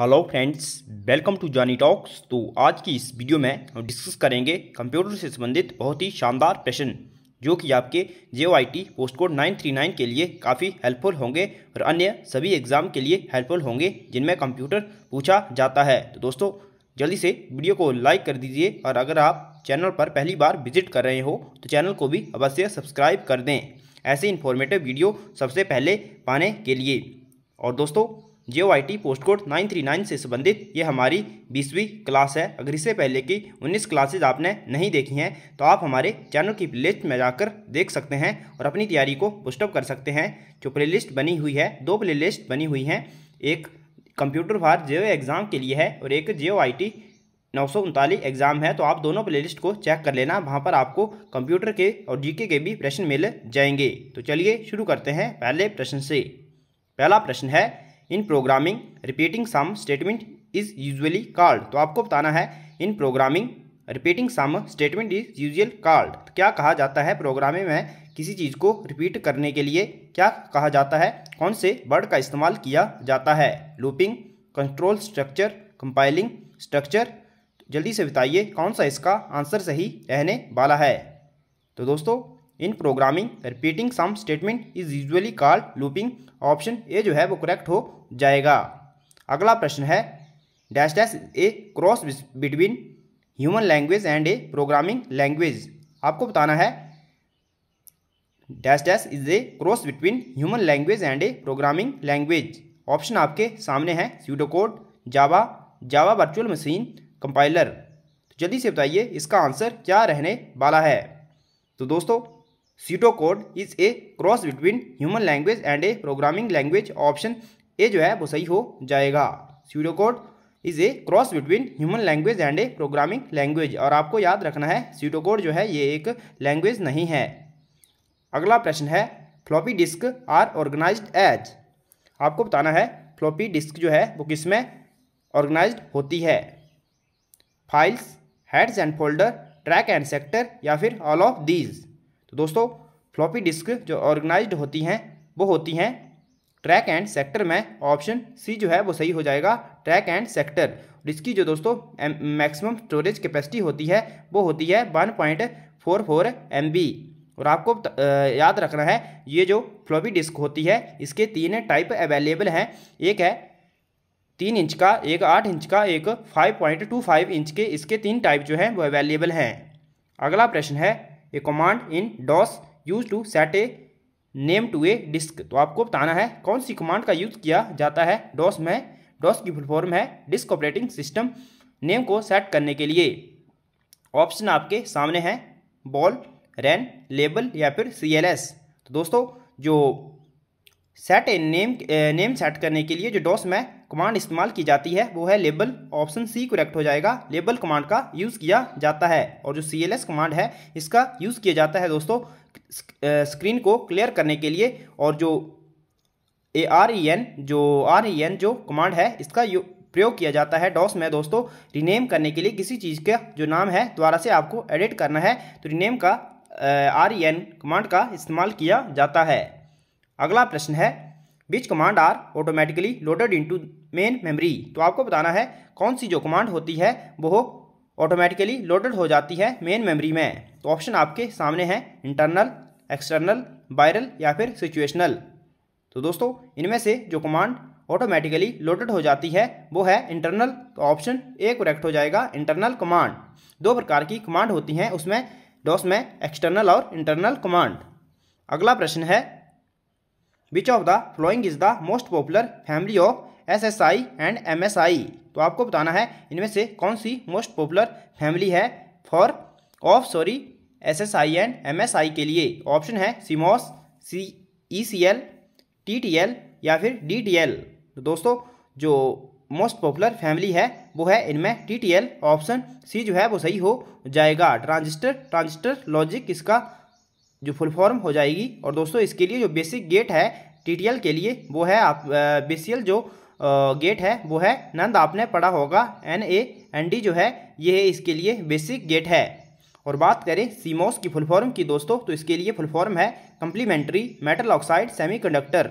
hello friends welcome to Johnny talks तो आज की इस वीडियो में हम डिस्कस करेंगे कंप्यूटर से संबंधित बहुत ही शानदार प्रश्न जो कि आपके जे ओ पोस्ट कोड 939 के लिए काफ़ी हेल्पफुल होंगे और अन्य सभी एग्ज़ाम के लिए हेल्पफुल होंगे जिनमें कंप्यूटर पूछा जाता है तो दोस्तों जल्दी से वीडियो को लाइक कर दीजिए और अगर आप चैनल पर पहली बार विजिट कर रहे हो तो चैनल को भी अवश्य सब्सक्राइब कर दें ऐसे इन्फॉर्मेटिव वीडियो सबसे पहले पाने के लिए और दोस्तों J O I T post code nine three nine से संबंधित ये हमारी बीसवीं क्लास है अगर इससे पहले की उन्नीस क्लासेज आपने नहीं देखी हैं तो आप हमारे चैनल की प्ले में जाकर देख सकते हैं और अपनी तैयारी को पुस्टअप कर सकते हैं जो प्ले बनी हुई है दो प्ले बनी हुई हैं एक कंप्यूटर फार जे एग्ज़ाम के लिए है और एक जे ओ आई टी नौ सौ उनतालीस एग्ज़ाम है तो आप दोनों प्ले को चेक कर लेना वहाँ पर आपको कंप्यूटर के और जी के भी प्रश्न मिल जाएंगे तो चलिए शुरू करते हैं पहले प्रश्न से पहला प्रश्न है in programming repeating some statement is usually called तो आपको बताना है in programming repeating some statement is usual called क्या कहा जाता है प्रोग्रामिंग में किसी चीज़ को रिपीट करने के लिए क्या कहा जाता है कौन से वर्ड का इस्तेमाल किया जाता है looping control structure compiling structure जल्दी से बताइए कौन सा इसका आंसर सही रहने वाला है तो दोस्तों in programming repeating some statement is usually called looping option A जो है वो करेक्ट हो जाएगा अगला प्रश्न है dash dash a cross between human language and a programming language आपको बताना है dash dash is a cross between human language and a programming language option आपके सामने है pseudocode Java Java virtual machine compiler तो जल्दी से बताइए इसका आंसर क्या रहने वाला है तो दोस्तों pseudo code is a cross between human language and a programming language option A जो है वो सही हो जाएगा pseudo code is a cross between human language and a programming language और आपको याद रखना है सीटो कोड जो है ये एक लैंग्वेज नहीं है अगला प्रश्न है floppy disk are organise as आपको बताना है फ्लॉपी डिस्क जो है वो किस में ऑर्गेनाइज होती है files heads and folder track and sector या फिर ऑल ऑफ दीज तो दोस्तों फ्लॉपी डिस्क जो ऑर्गेनाइज होती हैं वो होती हैं ट्रैक एंड सेक्टर में ऑप्शन सी जो है वो सही हो जाएगा ट्रैक एंड सेक्टर और इसकी जो दोस्तों मैक्सिमम स्टोरेज कैपेसिटी होती है वो होती है one point four four M B और आपको याद रखना है ये जो फ्लॉपी डिस्क होती है इसके तीन टाइप अवेलेबल हैं एक है तीन इंच का एक आठ इंच का एक five point two five inch के इसके तीन टाइप जो हैं वो अवेलेबल हैं अगला प्रश्न है a command in DOS use to set a name to a disk तो आपको बताना है कौन सी कमांड का यूज़ किया जाता है डॉस में डॉस की फुल फॉर्म है डिस्क ऑपरेटिंग सिस्टम नेम को सेट करने के लिए ऑप्शन आपके सामने हैं बॉल रैन लेबल या फिर सी तो दोस्तों जो set a name name set करने के लिए जो डॉस में कमांड इस्तेमाल की जाती है वो है लेबल ऑप्शन सी करेक्ट हो जाएगा लेबल कमांड का यूज़ किया जाता है और जो सी कमांड है इसका यूज़ किया जाता है दोस्तों स्क्रीन को क्लियर करने के लिए और जो ए आर ई एन जो आर ई एन जो कमांड है इसका प्रयोग किया जाता है डॉस में दोस्तों रिनेम करने के लिए किसी चीज़ का जो नाम है दोबारा से आपको एडिट करना है तो रिनेम का आर ई एन कमांड का इस्तेमाल किया जाता है अगला प्रश्न है which command are automatically loaded into main memory तो आपको बताना है कौन सी जो कमांड होती है वो ऑटोमेटिकली लोडेड हो जाती है मेन मेमोरी में तो ऑप्शन आपके सामने हैं इंटरनल एक्सटर्नल वायरल या फिर सिचुएशनल तो दोस्तों इनमें से जो कमांड ऑटोमेटिकली लोडेड हो जाती है वो है इंटरनल तो ऑप्शन ए करेक्ट हो जाएगा इंटरनल कमांड दो प्रकार की कमांड होती हैं उसमें डॉस में एक्सटर्नल और इंटरनल कमांड अगला प्रश्न है which of the following is the most popular family of S S I and M S I तो आपको बताना है इनमें से कौन सी मोस्ट पॉपुलर फैमिली है for of sorry S S I and M S I के लिए ऑप्शन है CMOS C E C L T T L या फिर डी टी एल तो दोस्तों जो मोस्ट पॉपुलर फैमिली है वो है इनमें T T L option C जो है वो सही हो जाएगा ट्रांजिस्टर ट्रांजिस्टर लॉजिक इसका जो फुल फॉर्म हो जाएगी और दोस्तों इसके लिए जो बेसिक गेट है टीटीएल के लिए वो है आप बेसियल जो गेट है वो है नंद आपने पढ़ा होगा एन ए एन डी जो है ये है इसके लिए बेसिक गेट है और बात करें सीमोस की फुल फॉर्म की दोस्तों तो इसके लिए फुल फॉर्म है कम्प्लीमेंट्री मेटल ऑक्साइड सेमीकंडक्टर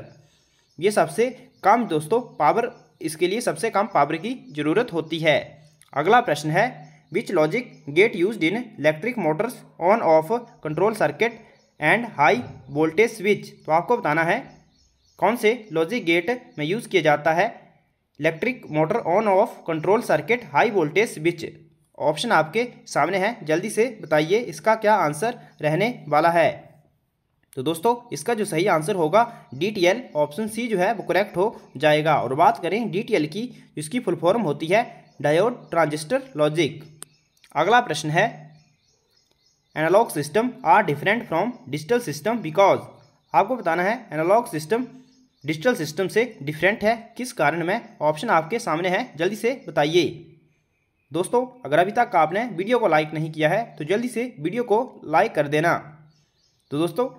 ये सबसे कम दोस्तों पावर इसके लिए सबसे कम पावर की जरूरत होती है अगला प्रश्न है which logic gate use in electric motors on off control circuit and high voltage switch तो आपको बताना है कौन से लॉजिक गेट में यूज़ किया जाता है electric motor on off control circuit high voltage switch option आपके सामने है जल्दी से बताइए इसका क्या आंसर रहने वाला है तो दोस्तों इसका जो सही आंसर होगा D T L option C जो है वो करेक्ट हो जाएगा और बात करें डी टी एल की जिसकी फुल फॉर्म होती है डायोड ट्रांजिस्टर लॉजिक अगला प्रश्न है analogue system are different from digital system because आपको बताना है एनालॉग सिस्टम डिजिटल सिस्टम से डिफरेंट है किस कारण में ऑप्शन आपके सामने है जल्दी से बताइए दोस्तों अगर अभी तक आपने वीडियो को लाइक नहीं किया है तो जल्दी से वीडियो को लाइक कर देना तो दोस्तों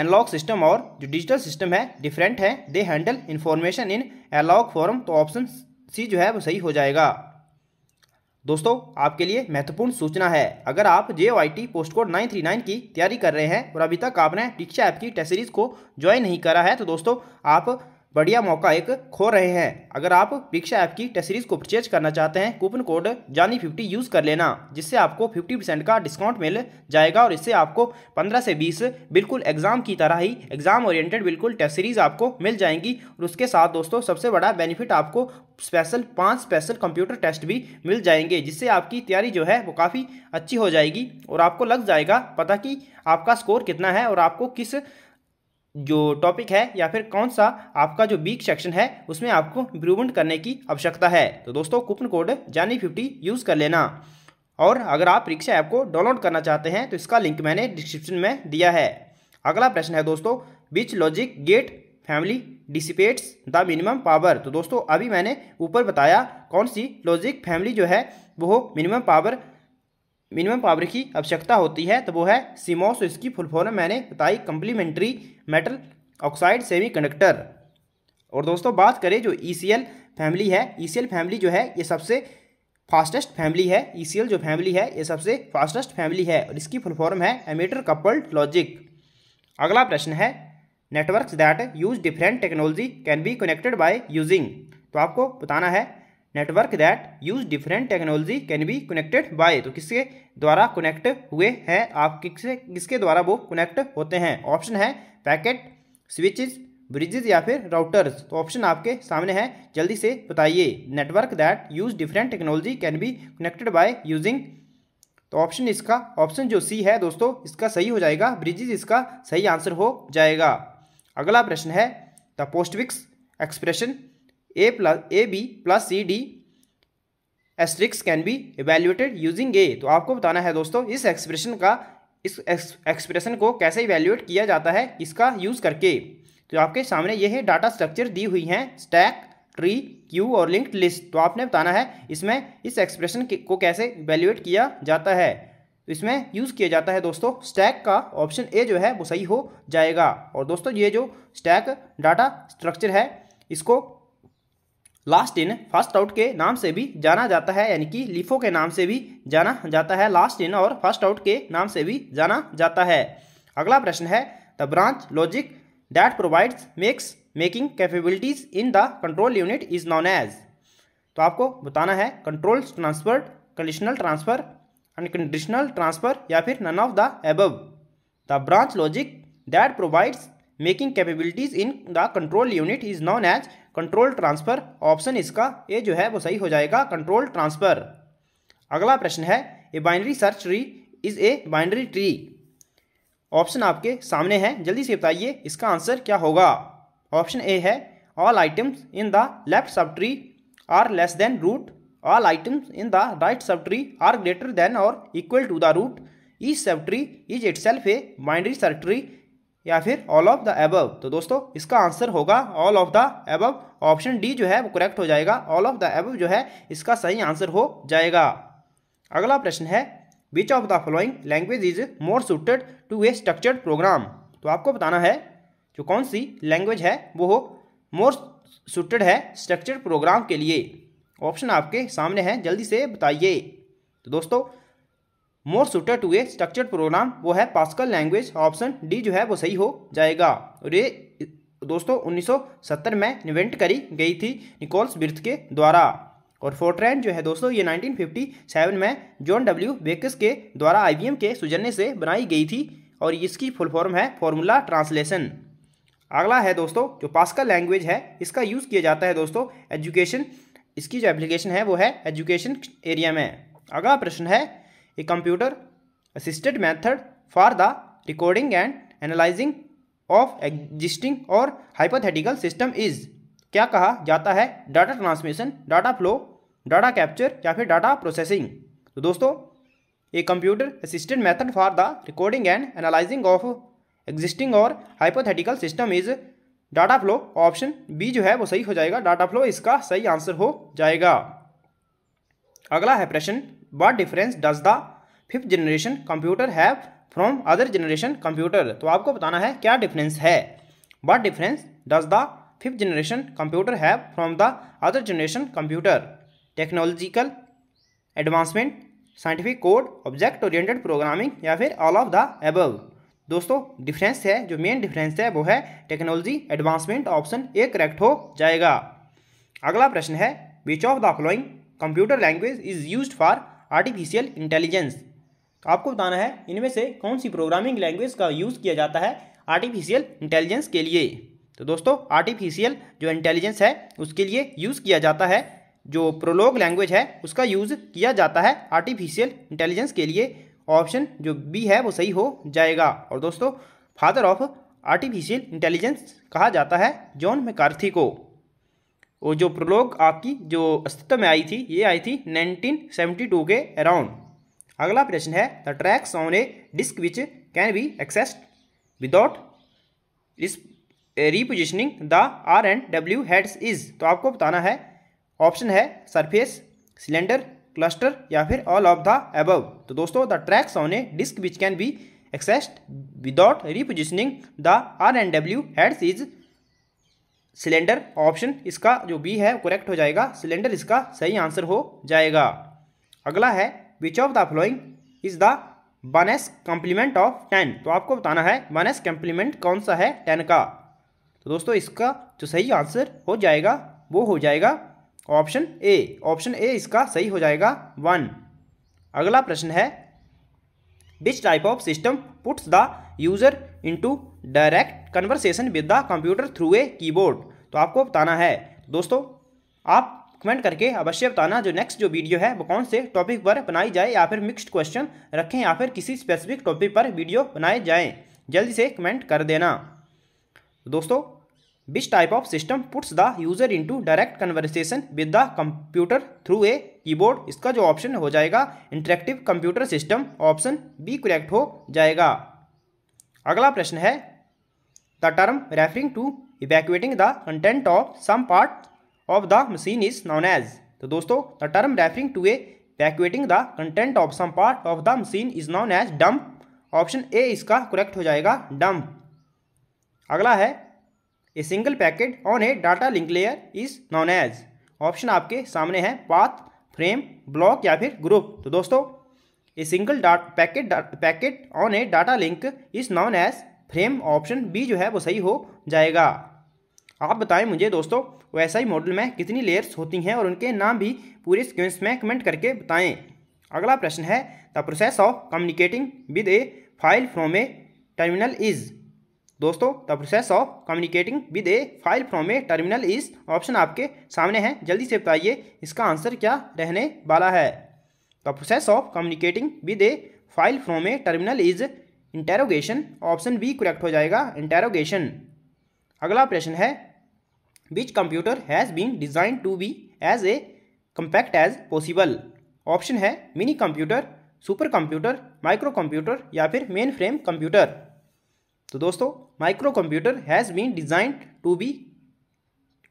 एनालॉग सिस्टम और जो डिजिटल सिस्टम है डिफरेंट है they handle information in analogue form तो ऑप्शन सी जो है वो सही हो जाएगा दोस्तों आपके लिए महत्वपूर्ण सूचना है अगर आप J Y T post code nine three nine की तैयारी कर रहे हैं और अभी तक आपने दीक्षा ऐप की टेस्ट सीरीज को ज्वाइन नहीं करा है तो दोस्तों आप बढ़िया मौका एक खो रहे हैं अगर आप पिक्शा ऐप की टेस्ट सीरीज को परचेज करना चाहते हैं coupon code Johnny fifty use कर लेना जिससे आपको फिफ्टी परसेंट का डिस्काउंट मिल जाएगा और इससे आपको पंद्रह से बीस बिल्कुल एग्जाम की तरह ही एग्जाम ओरिएंटेड बिल्कुल टेस्ट सीरीज आपको मिल जाएंगी और उसके साथ दोस्तों सबसे बड़ा बेनिफिट आपको स्पेशल पाँच स्पेशल कंप्यूटर टेस्ट भी मिल जाएंगे जिससे आपकी तैयारी जो है वो काफ़ी अच्छी हो जाएगी और आपको लग जाएगा पता कि आपका स्कोर कितना है और आपको किस जो टॉपिक है या फिर कौन सा आपका जो वीक सेक्शन है उसमें आपको इम्प्रूवमेंट करने की आवश्यकता है तो दोस्तों coupon code Johnny fifty use कर लेना और अगर आप परीक्षा ऐप को डाउनलोड करना चाहते हैं तो इसका लिंक मैंने डिस्क्रिप्शन में दिया है अगला प्रश्न है दोस्तों which logic gate family dissipates the minimum power तो दोस्तों अभी मैंने ऊपर बताया कौन सी लॉजिक फैमिली जो है वो मिनिमम पावर मिनिमम पावर की आवश्यकता होती है तो वो है सीमोस इसकी फुल फॉर्म मैंने बताई complementary metal oxide semiconductor और दोस्तों बात करें जो ई e फैमिली है ई e फैमिली जो है ये सबसे फास्टेस्ट फैमिली है ई e जो फैमिली है ये सबसे फास्टेस्ट फैमिली है और इसकी फुल फॉर्म है एमीटर कपल्ड लॉजिक अगला प्रश्न है network that use different technology can be connected by using तो आपको बताना है network that use different technology can be connected by तो किसके द्वारा कनेक्ट हुए हैं आप किससे किसके द्वारा वो कनेक्ट होते हैं ऑप्शन है पैकेट स्विचेस ब्रिजेज या फिर राउटर्स तो ऑप्शन आपके सामने है जल्दी से बताइए network that use different technology can be connected by using तो ऑप्शन इसका ऑप्शन जो सी है दोस्तों इसका सही हो जाएगा ब्रिजेज इसका सही आंसर हो जाएगा अगला प्रश्न है the postfix expression A plus A B plus C D asterisk can be evaluated using a तो आपको बताना है दोस्तों इस एक्सप्रेशन का इस एक्सप्रेशन को कैसे इवेल्यूएट किया जाता है इसका यूज़ करके तो आपके सामने ये है डाटा स्ट्रक्चर दी हुई हैं स्टैक ट्री क्यू और लिंक्ड लिस्ट तो आपने बताना है इसमें इस एक्सप्रेशन को कैसे इवेल्युएट किया जाता है तो इसमें यूज़ किया जाता है दोस्तों स्टैक का ऑप्शन ए जो है वो सही हो जाएगा और दोस्तों ये जो स्टैक डाटा स्ट्रक्चर है इसको लास्ट इन फर्स्ट आउट के नाम से भी जाना जाता है यानी कि लिफो के नाम से भी जाना जाता है लास्ट इन और फर्स्ट आउट के नाम से भी जाना जाता है अगला प्रश्न है the branch logic that provides makes making capabilities in the control unit is known as तो आपको बताना है control transfer conditional transfer unconditional transfer या फिर none of the above the branch logic that provides making capabilities in the control unit is known as control transfer option इसका A जो है वो सही हो जाएगा कंट्रोल ट्रांसफ़र अगला प्रश्न है a binary search tree is a binary tree option आपके सामने है जल्दी से बताइए इसका आंसर क्या होगा ऑप्शन ए है all items in the left sub tree are less than root all items in the right sub tree are greater than और equal to the root the sub tree is it a a binary tree या फिर all of the above तो दोस्तों इसका answer होगा all of the above option D जो है वो करेक्ट हो जाएगा ऑल ऑफ द एबव जो है इसका सही आंसर हो जाएगा अगला प्रश्न है which of the following language is more suited to a structured program तो आपको बताना है जो कौन सी लैंग्वेज है वो हो मोर सुटेड है स्ट्रक्चर्ड प्रोग्राम के लिए ऑप्शन आपके सामने है जल्दी से बताइए तो दोस्तों more suited to a structured program वो है पास्कल लैंग्वेज ऑप्शन डी जो है वो सही हो जाएगा और ये दोस्तों 1970 में इन्वेंट करी गई थी निकोल्स बिर्थ के द्वारा और फोर्ट्रैन जो है दोस्तों ये 1957 में जॉन डब्ल्यू बेकस के द्वारा आई के सुजनने से बनाई गई थी और इसकी फुल फॉर्म है फॉर्मूला ट्रांसलेशन अगला है दोस्तों जो पास्कल लैंग्वेज है इसका यूज़ किया जाता है दोस्तों एजुकेशन इसकी जो एप्लीकेशन है वो है एजुकेशन एरिया में अगला प्रश्न है a computer assisted method for the recording and analysing of existing और हाइपोथेटिकल सिस्टम इज क्या कहा जाता है data transmission data flow data capture या फिर डाटा प्रोसेसिंग तो दोस्तों a computer assistant method for the recording and analysing of existing और hypothetical system is data flow option B जो है वो सही हो जाएगा डाटा फ्लो इसका सही आंसर हो जाएगा अगला है प्रश्न what difference does the fifth generation computer have from other generation computer तो आपको बताना है क्या डिफरेंस है what difference does the fifth generation computer have from the other generation computer technological advancement scientific code object oriented programming या फिर all of the above दोस्तों difference है जो मेन डिफरेंस है वो है technology advancement option A correct हो जाएगा अगला प्रश्न है which of the following computer language is use for artificial intelligence तो आपको बताना है इनमें से कौन सी प्रोग्रामिंग लैंग्वेज का यूज़ किया जाता है आर्टिफिशियल इंटेलिजेंस के लिए तो दोस्तों आर्टिफिशियल जो इंटेलिजेंस है उसके लिए यूज़ किया जाता है जो प्रोलॉग लैंग्वेज है उसका यूज़ किया जाता है आर्टिफिशियल इंटेलिजेंस के लिए ऑप्शन जो बी है वो सही हो जाएगा और दोस्तों फादर ऑफ आर्टिफिशियल इंटेलिजेंस कहा जाता है जॉन मैकार्थी को वो जो प्रलोक आपकी जो अस्तित्व में आई थी ये आई थी 1972 के अराउंड अगला प्रश्न है the tracks on a disk which can be accessed without इस repositioning the R and W heads is तो आपको बताना है ऑप्शन है सरफेस सिलेंडर क्लस्टर या फिर ऑल ऑफ द एबव तो दोस्तों the tracks on a disk which can be accessed without repositioning the R and W heads is cylinder option इसका जो बी है करेक्ट हो जाएगा सिलेंडर इसका सही आंसर हो जाएगा अगला है which of the following is the banes complement of ten तो आपको बताना है बनेस कम्प्लीमेंट कौन सा है टेन का तो दोस्तों इसका जो सही आंसर हो जाएगा वो हो जाएगा ऑप्शन ए ऑप्शन ए इसका सही हो जाएगा वन अगला प्रश्न है which type of system puts the user to direct conversation with the computer through a keyboard तो आपको बताना है दोस्तों आप कमेंट करके अवश्य बताना जो नेक्स्ट जो वीडियो है वो कौन से टॉपिक पर बनाई जाए या फिर मिक्स्ड क्वेश्चन रखें या फिर किसी स्पेसिफिक टॉपिक पर वीडियो बनाए जाएँ जल्दी से कमेंट कर देना दोस्तों which type of system puts the user into direct conversation with the computer through a keyboard इसका जो ऑप्शन हो जाएगा interactive computer system option B correct हो जाएगा अगला प्रश्न है The term referring to evacuating the content of some part of the machine is known as तो दोस्तों the term referring to a evacuating the content of some part of the machine is known as dump option A इसका correct हो जाएगा dump अगला है a single packet on a data link layer is known as option आपके सामने है path frame block या फिर ग्रुप तो दोस्तों a single packet packet on a data link is known as frame option B जो है वो सही हो जाएगा आप बताएं मुझे दोस्तों वैसा ही मॉडल में कितनी लेयर्स होती हैं और उनके नाम भी पूरे सिक्वेंस में कमेंट करके बताएं अगला प्रश्न है the process of communicating with a file from a terminal is दोस्तों the process of communicating with a file from a terminal is option आपके सामने है जल्दी से बताइए इसका आंसर क्या रहने वाला है the process of communicating with a file from a terminal is interrogation option B correct हो जाएगा इंटेरोगेशन अगला प्रश्न है which computer has been design to be as a compact as possible option है mini computer super computer micro computer या फिर mainframe computer तो दोस्तों micro computer has been design to be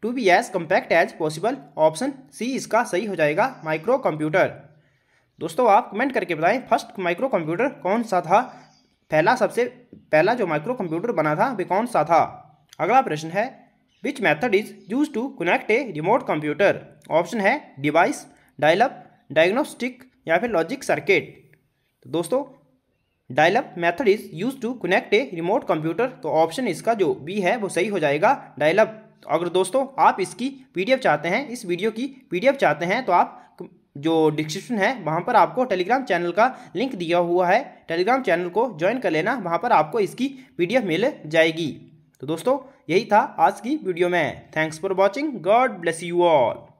to be as compact as possible option C इसका सही हो जाएगा micro computer दोस्तों आप कमेंट करके बताएं फर्स्ट माइक्रो कंप्यूटर कौन सा था पहला सबसे पहला जो माइक्रो कंप्यूटर बना था वे कौन सा था अगला प्रश्न है which method is use to connect a remote computer option है डिवाइस डायलप डायग्नोस्टिक या फिर लॉजिक सर्किट तो दोस्तों dialup method is use to connect a remote computer तो ऑप्शन इसका जो बी है वो सही हो जाएगा डायलअप तो अगर दोस्तों आप इसकी पीडीएफ चाहते हैं इस वीडियो की पीडीएफ चाहते हैं तो आप जो डिस्क्रिप्शन है वहाँ पर आपको टेलीग्राम चैनल का लिंक दिया हुआ है टेलीग्राम चैनल को ज्वाइन कर लेना वहाँ पर आपको इसकी पी मिल जाएगी तो दोस्तों यही था आज की वीडियो में thanks for watching God bless you all